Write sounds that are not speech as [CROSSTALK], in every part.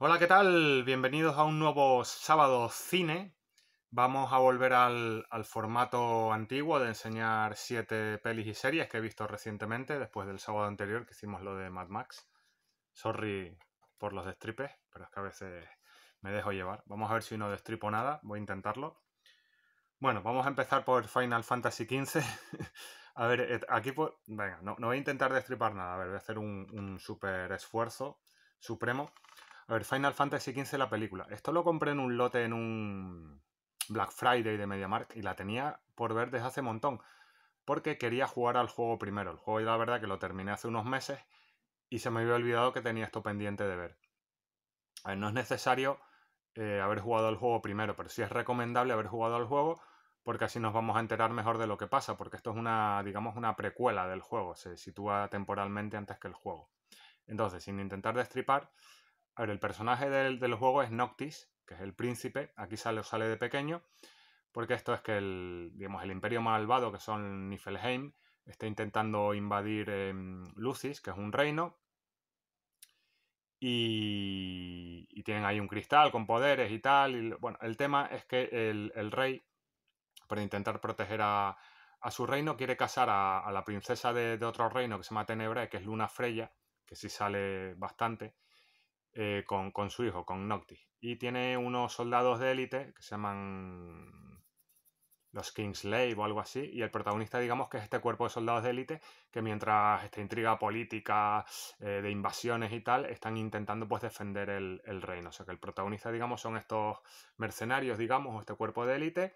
Hola, ¿qué tal? Bienvenidos a un nuevo sábado cine. Vamos a volver al, formato antiguo de enseñar siete pelis y series que he visto recientemente, después del sábado anterior que hicimos lo de Mad Max. Sorry por los destripes, pero es que a veces me dejo llevar. Vamos a ver si no destripo nada, voy a intentarlo. Bueno, vamos a empezar por Final Fantasy XV. [LAUGHS] a ver, aquí pues... Venga, no, voy a intentar destripar nada, a ver, voy a hacer un, un super esfuerzo supremo. A ver, Final Fantasy XV la película. Esto lo compré en un lote en un Black Friday de MediaMarkt y la tenía por ver desde hace montón. Porque quería jugar al juego primero. El juego, la verdad, que lo terminé hace unos meses y se me había olvidado que tenía esto pendiente de ver. A ver no es necesario eh, haber jugado al juego primero, pero sí es recomendable haber jugado al juego porque así nos vamos a enterar mejor de lo que pasa, porque esto es una, digamos, una precuela del juego, se sitúa temporalmente antes que el juego. Entonces, sin intentar destripar, a ver, el personaje del, juego es Noctis, que es el príncipe. Aquí sale, sale de pequeño, porque esto es que el, digamos, el imperio malvado, que son Nifelheim, está intentando invadir em, Lucis, que es un reino. Y, tienen ahí un cristal con poderes y tal. bueno, el tema es que el, rey, para intentar proteger a, su reino quiere casar a, la princesa de, de, otro reino que se llama Tenebrae, que es Luna Freya, que sí sale bastante, eh, con, su hijo, con Noctis. Y tiene unos soldados de élite que se llaman los Kingslave o algo así. Y el protagonista, digamos, que es este cuerpo de soldados de élite que mientras esta intriga política eh, de invasiones y tal, están intentando pues defender el, reino. O sea que el protagonista, digamos, son estos mercenarios, digamos, o este cuerpo de élite.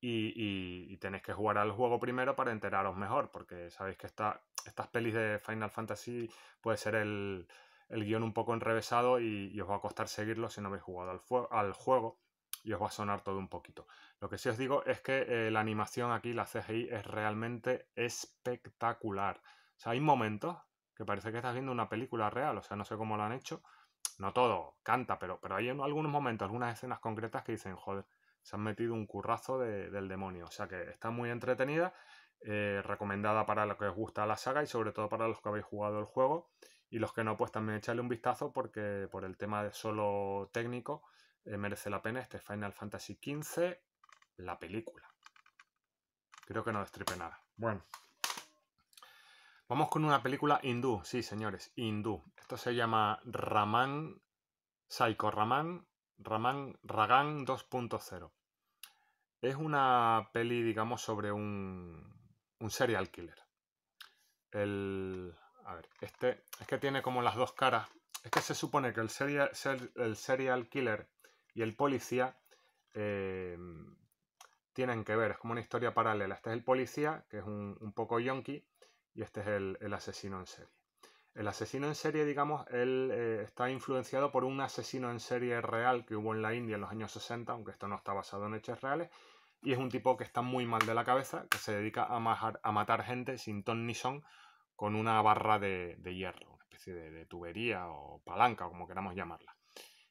Y, tenéis que jugar al juego primero para enteraros mejor, porque sabéis que esta, estas pelis de Final Fantasy puede ser el, el guión un poco enrevesado y, os va a costar seguirlo si no habéis jugado al, juego y os va a sonar todo un poquito. Lo que sí os digo es que eh, la animación aquí, la CGI, es realmente espectacular. O sea, hay momentos que parece que estás viendo una película real, o sea, no sé cómo lo han hecho. No todo, canta, pero, pero hay algunos momentos, algunas escenas concretas que dicen, joder, se han metido un currazo del demonio. O sea que está muy entretenida, eh, recomendada para los que os gusta la saga y sobre todo para los que habéis jugado el juego y los que no, pues también echarle un vistazo porque por el tema de solo técnico eh, merece la pena este Final Fantasy XV, la película. Creo que no destripe nada. Bueno. Vamos con una película hindú, sí señores, hindú. Esto se llama Raman, Psycho Raman, Raman Ragan 2.0. Es una peli, digamos, sobre un, un serial killer. El, a ver, este es que tiene como las dos caras. Es que se supone que el serial, killer y el policía eh, tienen que ver, es como una historia paralela. Este es el policía, que es un, poco yonky y este es el, asesino en serie. El asesino en serie, digamos, él eh, está influenciado por un asesino en serie real que hubo en la India en los años 60, aunque esto no está basado en hechos reales, y es un tipo que está muy mal de la cabeza, que se dedica a, a matar gente sin ton ni son, con una barra de, hierro, una especie de, tubería o palanca, como queramos llamarla.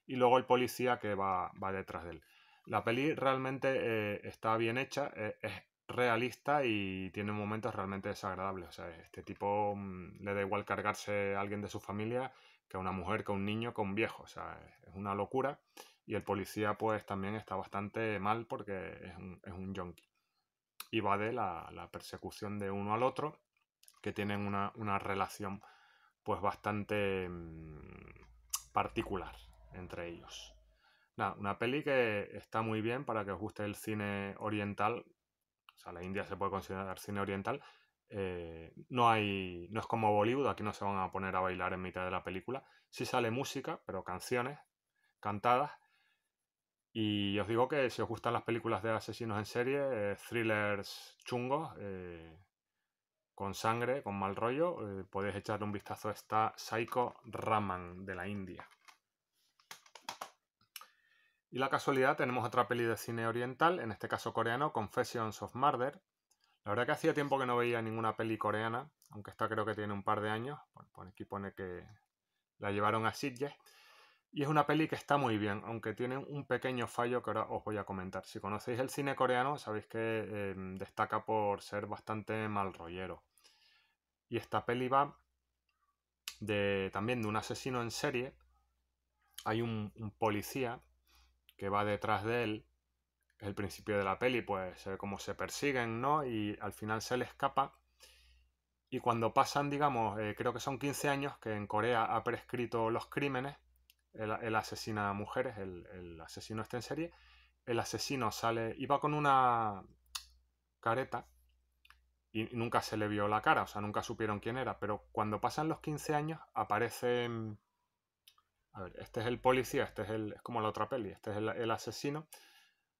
Y luego el policía que va, detrás de él. La peli realmente eh, está bien hecha, eh, es realista y tiene momentos realmente desagradables. O sea, este tipo mm, le da igual cargarse a alguien de su familia que a una mujer, que a un niño, que a un viejo. O sea, es una locura. Y el policía pues también está bastante mal porque es un, yonki. Y va de la persecución de uno al otro que tienen una, relación pues bastante mm, particular entre ellos. Nada, una peli que está muy bien para que os guste el cine oriental. O sea, la India se puede considerar cine oriental. Eh, no hay. No es como Bollywood, aquí no se van a poner a bailar en mitad de la película. Sí sale música, pero canciones, cantadas. Y os digo que si os gustan las películas de asesinos en serie, eh, thrillers chungos, eh, con sangre, con mal rollo, eh, podéis echarle un vistazo a esta Psycho Raman de la India. Y la casualidad, tenemos otra peli de cine oriental, en este caso coreano, Confessions of Murder. La verdad que hacía tiempo que no veía ninguna peli coreana, aunque esta creo que tiene un par de años. aquí pone que la llevaron a Sitges. Y es una peli que está muy bien, aunque tiene un pequeño fallo que ahora os voy a comentar. Si conocéis el cine coreano, sabéis que eh, destaca por ser bastante mal rollero. Y esta peli va de, también de un asesino en serie. Hay un, policía que va detrás de él. El principio de la peli, pues se ve cómo se persiguen, ¿no? Y al final se le escapa. Y cuando pasan, digamos, eh, creo que son 15 años que en Corea ha prescrito los crímenes, el, asesina a mujeres, el, asesino está en serie, el asesino sale, va con una careta y nunca se le vio la cara, o sea, nunca supieron quién era, pero cuando pasan los 15 años aparece... A ver, este es el policía, este es el... es como la otra peli, este es el, asesino.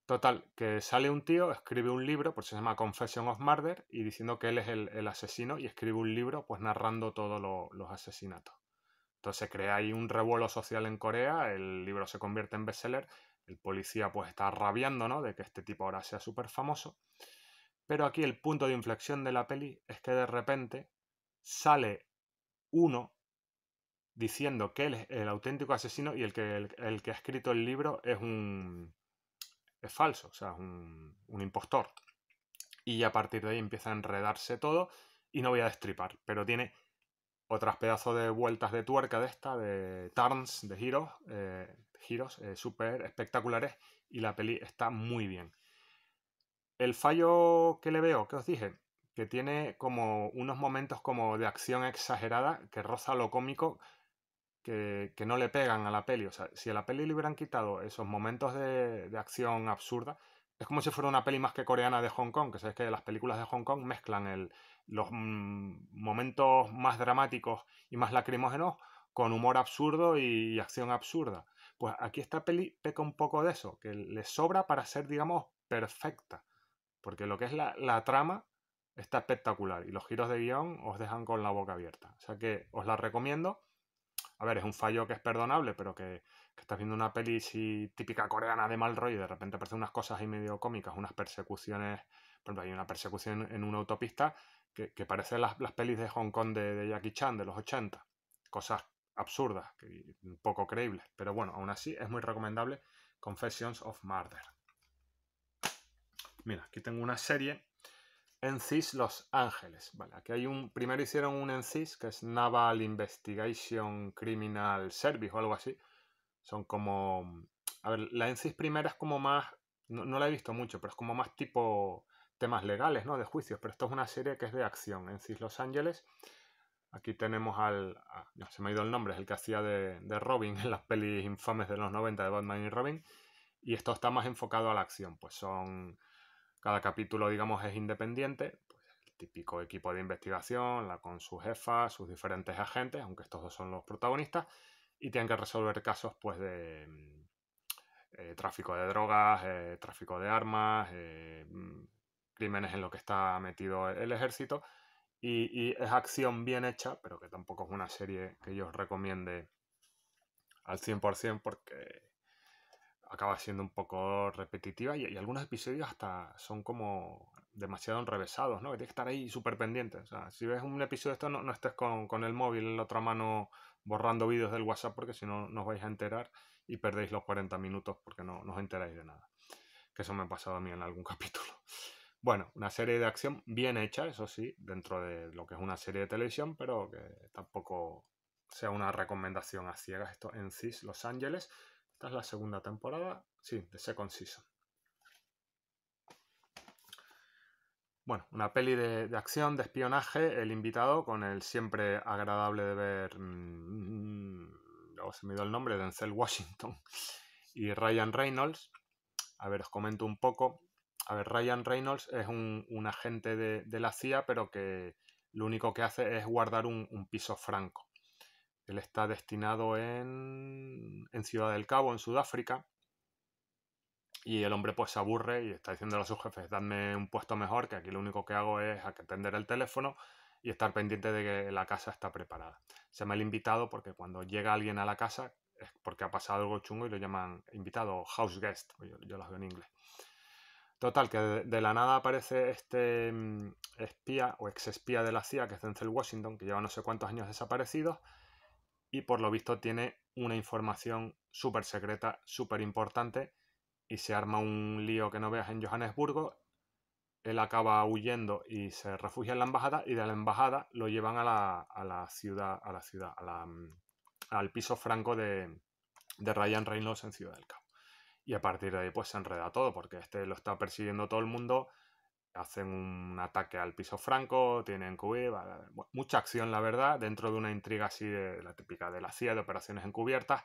Total, que sale un tío, escribe un libro, por pues se llama Confession of Murder, y diciendo que él es el, asesino y escribe un libro pues narrando todos los asesinatos. Entonces se crea ahí un revuelo social en Corea, el libro se convierte en bestseller, el policía pues está rabiando, ¿no? De que este tipo ahora sea súper famoso. Pero aquí el punto de inflexión de la peli es que de repente sale uno diciendo que él es el auténtico asesino y el que, el, que ha escrito el libro es un... es falso, o sea, es un, un impostor. Y a partir de ahí empieza a enredarse todo y no voy a destripar, pero tiene otras pedazos de vueltas de tuerca de esta, de turns, de giros, giros eh, super eh, súper espectaculares y la peli está muy bien el fallo que le veo, que os dije, que tiene como unos momentos como de acción exagerada que roza lo cómico que, no le pegan a la peli. O sea, si a la peli le hubieran quitado esos momentos de, acción absurda, es como si fuera una peli más que coreana de Hong Kong, que sabes que las películas de Hong Kong mezclan el, los mm, momentos más dramáticos y más lacrimógenos con humor absurdo y, y acción absurda. Pues aquí esta peli peca un poco de eso, que le sobra para ser, digamos, perfecta porque lo que es la, trama está espectacular y los giros de guión os dejan con la boca abierta. O sea que os la recomiendo. A ver, es un fallo que es perdonable, pero que, estás viendo una peli típica coreana de mal rollo y de repente aparecen unas cosas ahí medio cómicas, unas persecuciones, por ejemplo, hay una persecución en una autopista que, parece las, pelis de Hong Kong de, Jackie Chan de los 80, cosas absurdas, poco creíbles, pero bueno, aún así es muy recomendable Confessions of Murder. Mira, aquí tengo una serie. NCIS Los Ángeles. Vale, aquí hay un. Primero hicieron un Encis que es Naval Investigation Criminal Service o algo así. Son como. A ver, la Encis primera es como más. No, la he visto mucho, pero es como más tipo temas legales, ¿no? De juicios. Pero esto es una serie que es de acción. NCIS Los Ángeles. Aquí tenemos al. Ah, no, se me ha ido el nombre, es el que hacía de, de Robin en las pelis infames de los 90 de Batman y Robin. Y esto está más enfocado a la acción. Pues son cada capítulo, digamos, es independiente, pues, el típico equipo de investigación, la con su jefa, sus diferentes agentes, aunque estos dos son los protagonistas, y tienen que resolver casos pues de mm, eh, tráfico de drogas, eh, tráfico de armas, eh, mm, crímenes en los que está metido el, ejército, y, y, es acción bien hecha, pero que tampoco es una serie que yo recomiende al 100% porque acaba siendo un poco repetitiva y, algunos episodios hasta son como demasiado enrevesados, ¿no? Que tienes que estar ahí súper pendiente. O sea, si ves un episodio de esto, no, estés con, el móvil en la otra mano borrando vídeos del WhatsApp porque si no, no vais a enterar y perdéis los 40 minutos porque no, no os enteráis de nada. Que eso me ha pasado a mí en algún [LAUGHS] capítulo. Bueno, una serie de acción bien hecha, eso sí, dentro de lo que es una serie de televisión, pero que tampoco sea una recomendación a ciegas. Esto en CIS Los Ángeles esta es la segunda temporada, sí, de Second Season. Bueno, una peli de, acción, de espionaje, el invitado con el siempre agradable de ver... Mm, se me dio el nombre, Denzel Washington y Ryan Reynolds. A ver, os comento un poco. A ver, Ryan Reynolds es un, agente de, la CIA, pero que lo único que hace es guardar un piso franco. Él está destinado en, Ciudad del Cabo, en Sudáfrica. Y el hombre pues se aburre y está diciendo a sus jefes, dadme un puesto mejor, que aquí lo único que hago es atender el teléfono y estar pendiente de que la casa está preparada. Se llama el invitado porque cuando llega alguien a la casa es porque ha pasado algo chungo y lo llaman invitado, house guest, pues yo, los veo en inglés. Total, que de, la nada aparece este mm, espía o exespía de la CIA, que es Denzel Washington, que lleva no sé cuántos años desaparecido, y por lo visto tiene una información súper secreta, súper importante y se arma un lío que no veas en Johannesburgo. Él acaba huyendo y se refugia en la embajada y de la embajada lo llevan a la, ciudad, a la ciudad, mm, al piso franco de, de Ryan Reynolds en Ciudad del Cabo. Y a partir de ahí pues se enreda todo porque este lo está persiguiendo todo el mundo hacen un ataque al piso franco, tienen que mucha acción, la verdad, dentro de una intriga así de la típica de la CIA, de operaciones encubiertas,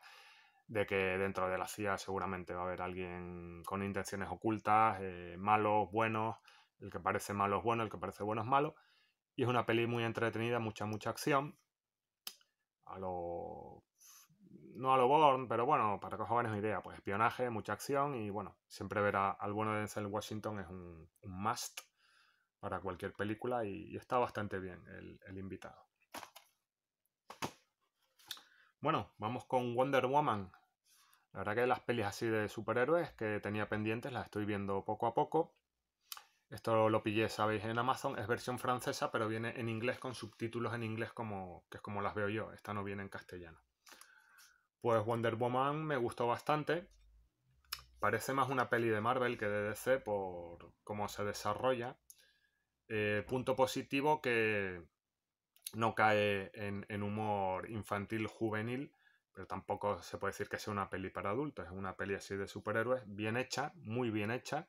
de que dentro de la CIA seguramente va a haber alguien con intenciones ocultas, eh, malos, buenos, el que parece malo es bueno, el que parece bueno es malo. Y es una peli muy entretenida, mucha, mucha acción. A lo no a lo Born, pero bueno, para que os hagáis una idea, pues espionaje, mucha acción y bueno, siempre ver a, al bueno de Denzel Washington es un, must para cualquier película y, está bastante bien el, invitado. Bueno, vamos con Wonder Woman. La verdad que las pelis así de superhéroes que tenía pendientes las estoy viendo poco a poco. Esto lo pillé, sabéis, en Amazon. Es versión francesa, pero viene en inglés con subtítulos en inglés como que es como las veo yo. Esta no viene en castellano. Pues Wonder Woman me gustó bastante. Parece más una peli de Marvel que de DC por cómo se desarrolla. Eh, punto positivo que no cae en, en, humor infantil juvenil, pero tampoco se puede decir que sea una peli para adultos. Es una peli así de superhéroes, bien hecha, muy bien hecha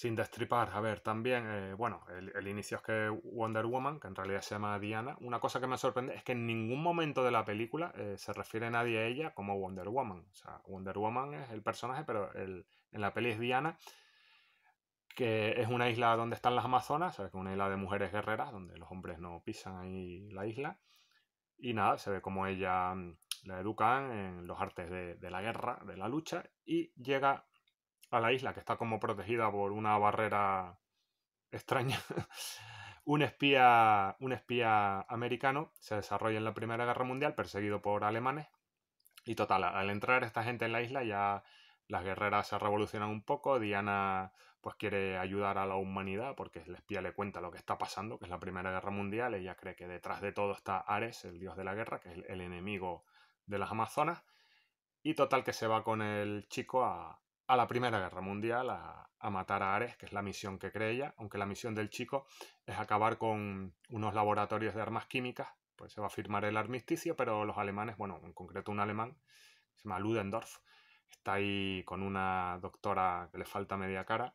sin destripar, a ver, también, eh, bueno, el, inicio es que Wonder Woman, que en realidad se llama Diana, una cosa que me sorprende es que en ningún momento de la película eh, se refiere nadie a ella como Wonder Woman. O sea, Wonder Woman es el personaje, pero en la peli es Diana, que es una isla donde están las Amazonas, o sea, que es una isla de mujeres guerreras, donde los hombres no pisan ahí la isla. Y nada, se ve como ella mm, la educan en los artes de, de la guerra, de la lucha, y llega a la isla, que está como protegida por una barrera extraña, [LAUGHS] un espía, un espía americano se desarrolla en la Primera Guerra Mundial, perseguido por alemanes. Y total, al entrar esta gente en la isla ya las guerreras se revolucionan un poco, Diana pues quiere ayudar a la humanidad porque el espía le cuenta lo que está pasando, que es la Primera Guerra Mundial, ella cree que detrás de todo está Ares, el dios de la guerra, que es el enemigo de las Amazonas, y total que se va con el chico a, a la Primera Guerra Mundial a, matar a Ares, que es la misión que cree ella, aunque la misión del chico es acabar con unos laboratorios de armas químicas, pues se va a firmar el armisticio, pero los alemanes, bueno, en concreto un alemán, se llama Ludendorff, está ahí con una doctora que le falta media cara,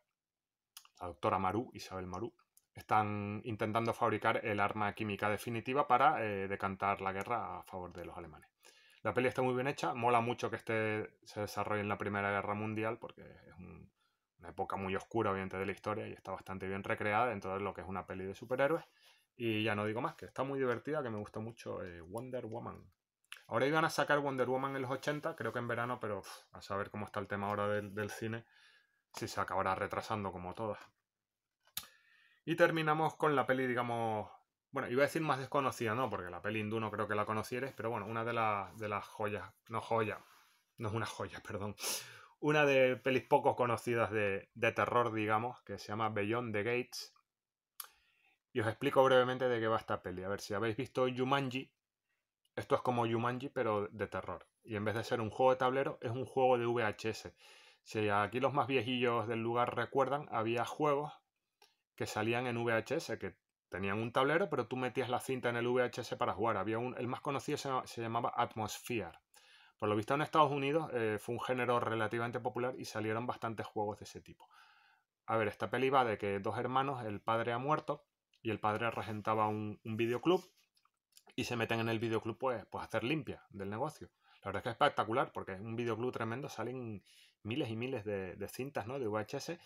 la doctora Maru, Isabel Maru, están intentando fabricar el arma química definitiva para eh, decantar la guerra a favor de los alemanes. La peli está muy bien hecha, mola mucho que este se desarrolle en la Primera Guerra Mundial, porque es una época muy oscura, obviamente, de la historia y está bastante bien recreada dentro de lo que es una peli de superhéroes. Y ya no digo más, que está muy divertida, que me gusta mucho eh, Wonder Woman. Ahora iban a sacar Wonder Woman en los 80, creo que en verano, pero a saber cómo está el tema ahora del, del cine, si se acabará retrasando como todas. Y terminamos con la peli, digamos, bueno, iba a decir más desconocida, ¿no? Porque la peli hindú no creo que la conocieres, pero bueno, una de, de las joyas, no joya, no es una joya, [LAUGHS] perdón, una de pelis poco conocidas de, de terror, digamos, que se llama Beyond the Gates. Y os explico brevemente de qué va esta peli. A ver, si habéis visto Jumanji, esto es como Jumanji, pero de terror. Y en vez de ser un juego de tablero, es un juego de VHS. Si aquí los más viejillos del lugar recuerdan, había juegos que salían en VHS, que Tenían un tablero, pero tú metías la cinta en el VHS para jugar. Había un, el más conocido se, llamaba Atmosphere. Por lo visto en Estados Unidos eh, fue un género relativamente popular y salieron bastantes juegos de ese tipo. A ver, esta peli va de que dos hermanos, el padre ha muerto y el padre regentaba un, un videoclub y se meten en el videoclub pues, pues a hacer limpia del negocio. La verdad es que es espectacular porque es un videoclub tremendo, salen miles y miles de, cintas ¿no? de VHS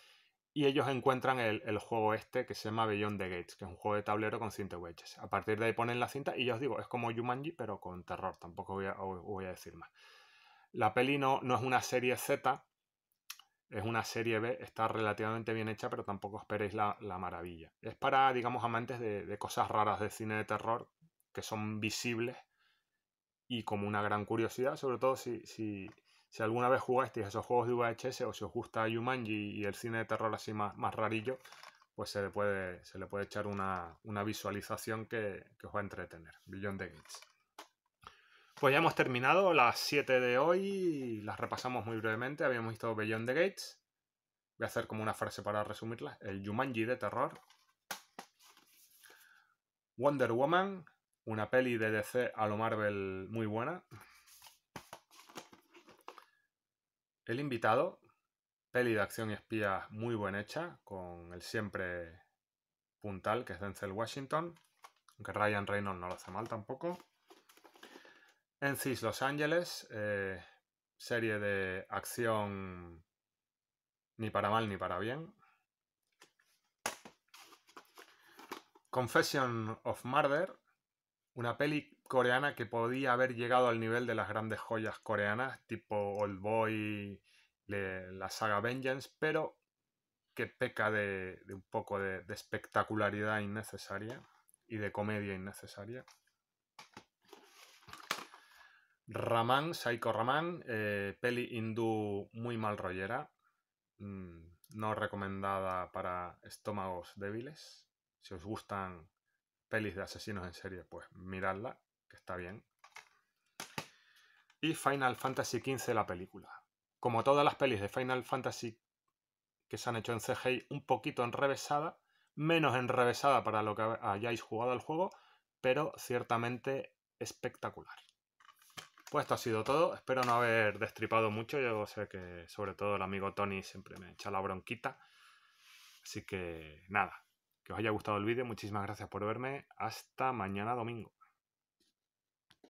y ellos encuentran el, juego este que se llama Beyond the Gates, que es un juego de tablero con cinta wedges. A partir de ahí ponen la cinta y yo os digo, es como Jumanji, pero con terror, tampoco voy a, voy a decir más. La peli no, es una serie Z, es una serie B, está relativamente bien hecha, pero tampoco esperéis la, maravilla. Es para, digamos, amantes de, de cosas raras de cine de terror, que son visibles y como una gran curiosidad, sobre todo si, si, si alguna vez jugasteis esos juegos de VHS o si os gusta Yumanji y el cine de terror así más, rarillo, pues se le puede, se le puede echar una, visualización que, que, os va a entretener. Beyond de Gates. Pues ya hemos terminado las 7 de hoy, las repasamos muy brevemente. Habíamos visto Beyond the Gates. Voy a hacer como una frase para resumirlas. El Yumanji de terror. Wonder Woman, una peli de DC a lo Marvel muy buena. El invitado, peli de acción y espías muy buen hecha, con el siempre puntal que es Denzel Washington, aunque Ryan Reynolds no lo hace mal tampoco. En Los Ángeles, eh, serie de acción ni para mal ni para bien. Confession of Murder, una peli coreana que podía haber llegado al nivel de las grandes joyas coreanas, tipo Old Boy, la saga Vengeance, pero que peca de, un poco de, espectacularidad innecesaria y de comedia innecesaria. Raman, Psycho Raman, eh, peli hindú muy mal rollera, mm, no recomendada para estómagos débiles. Si os gustan pelis de asesinos en serie, pues miradla, que está bien. Y Final Fantasy XV, la película. Como todas las pelis de Final Fantasy que se han hecho en CGI, un poquito enrevesada, menos enrevesada para lo que hayáis jugado al juego, pero ciertamente espectacular. Pues esto ha sido todo. Espero no haber destripado mucho. Yo sé que sobre todo el amigo Tony siempre me echa la bronquita. Así que nada, que os haya gustado el vídeo. Muchísimas gracias por verme. Hasta mañana domingo.